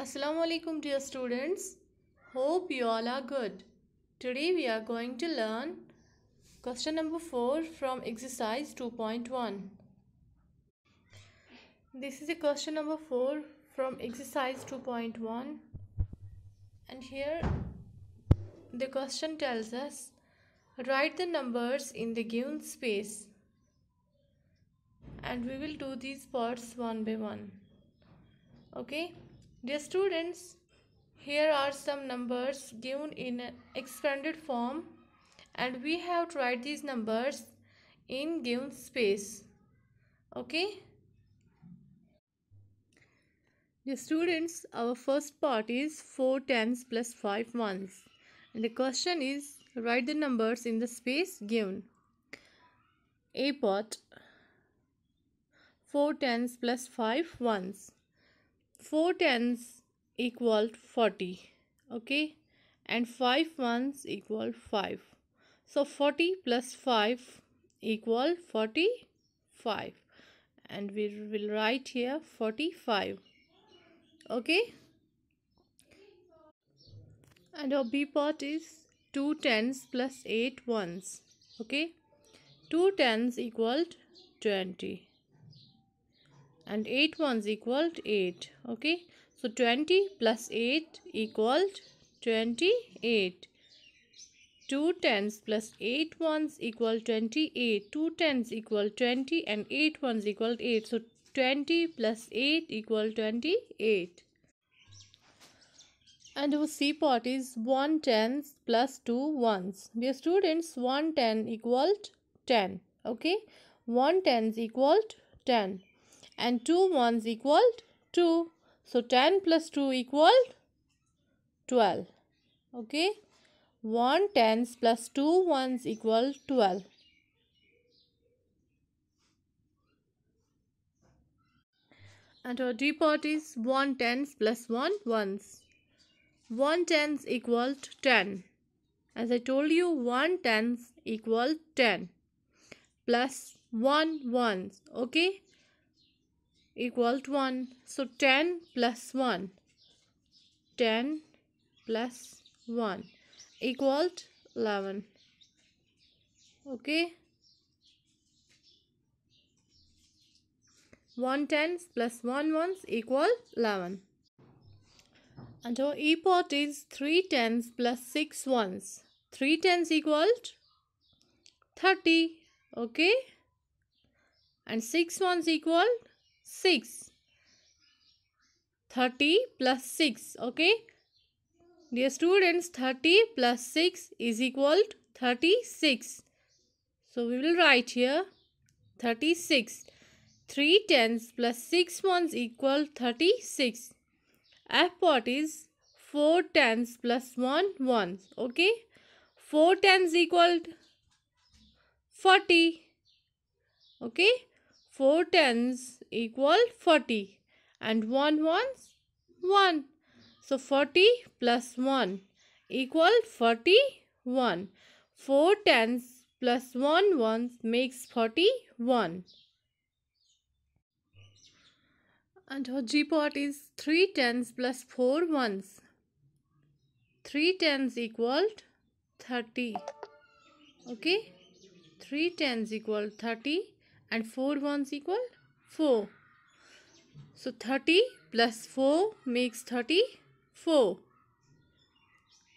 Assalamu alaikum dear students. Hope you all are good. Today we are going to learn question number 4 from exercise 2.1. This is a question number 4 from exercise 2.1 and here the question tells us write the numbers in the given space and we will do these parts one by one. Okay. Dear students, here are some numbers given in an expanded form and we have to write these numbers in given space. Okay? Dear students, our first part is 4 tens plus 5 ones. And the question is, write the numbers in the space given. A part 4 tens plus 5 ones. Four tens equal 40 okay and five ones equal 5 so 40 plus 5 equal 45 and we will write here 45 okay and our b part is 2 tens plus 8 ones okay 2 tens equal 20 and 8 ones equal 8 okay so 20 plus 8 equal 28 2 tens plus 8 ones equal 28 2 tens equal 20 and 8 ones equal 8 so 20 plus 8 equal 28 and our C part is 1 tens plus 2 ones dear students 1 ten equal 10 okay 1 tens equal 10 and 2 ones equal 2. So 10 plus 2 equal 12. Okay. 1 tens plus 2 ones equal 12. And our D part is 1 tens plus 1 ones. 1 tens equal 10. As I told you, 1 tens equal 10 plus 1 ones. Okay equal to 1 so 10 plus 1 10 plus 1 equal to 11 okay 1 tens plus 1 ones equal 11 and our e pot is 3 tens plus 6 ones 3 tens equal 30 okay and 6 ones equal 6 30 plus 6 okay dear students 30 plus 6 is equal to 36 so we will write here 36 3 tens plus 6 ones equal 36 f part is 4 tens plus 1 ones okay 4 tens equal 40 okay 4 tens equal 40 and 1 ones 1. So 40 plus 1 equal 41. 4 tens plus 1 ones makes 41. And her G part is 3 tens plus 4 ones. 3 tens equal 30. Okay. 3 tens equal 30 and 4 ones equal 4. So 30 plus 4 makes 34.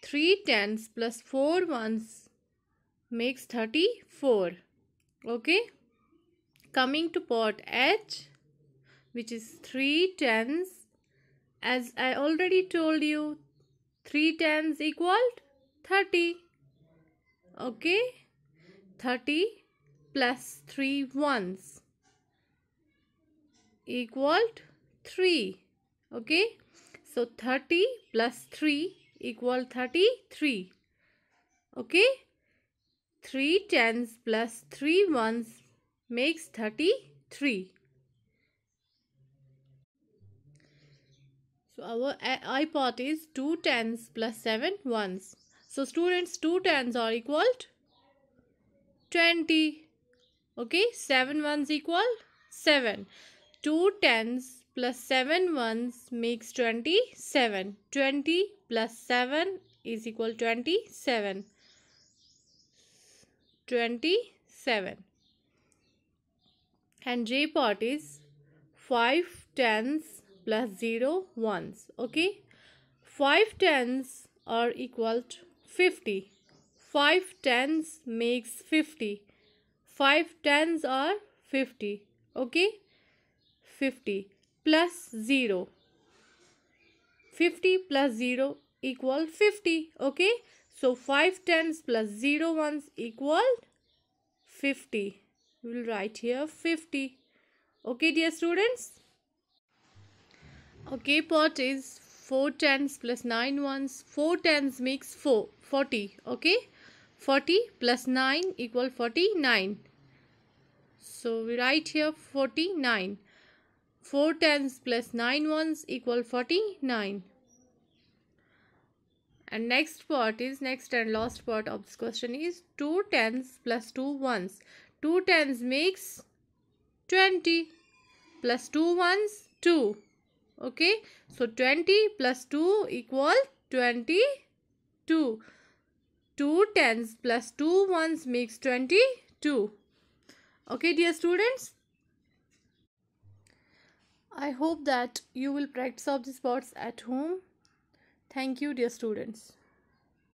3 tens plus 4 ones makes 34. Okay. Coming to part H which is 3 tens. As I already told you 3 tens equal 30. Okay. 30 plus 3 ones equal to 3 okay so 30 plus 3 equal 33 okay 3 tens plus 3 ones makes 33 so our i part is 2 tens plus 7 ones so students 2 tens are equal to 20 Okay, 7 ones equal 7. 2 tens plus 7 ones makes 27. 20 plus 7 is equal 27. 27. And J part is 5 tens plus 0 ones. Okay. 5 tens are equal to 50. 5 tens makes 50. 5 tens are 50 okay 50 plus 0 50 plus 0 equal 50 okay so 5 tens plus 0 ones equal 50 we will write here 50 okay dear students okay pot is 4 tens plus 9 ones 4 tens makes 4 40 okay 40 plus 9 equal 49 so we write here 49. 4 tens plus 9 ones equal 49. And next part is next and last part of this question is 2 tens plus 2 ones. 2 tens makes 20 plus 2 ones 2. Okay. So 20 plus 2 equal 22. 2 tens plus 2 ones makes 22. Okay dear students, I hope that you will practice of these words at home. Thank you dear students.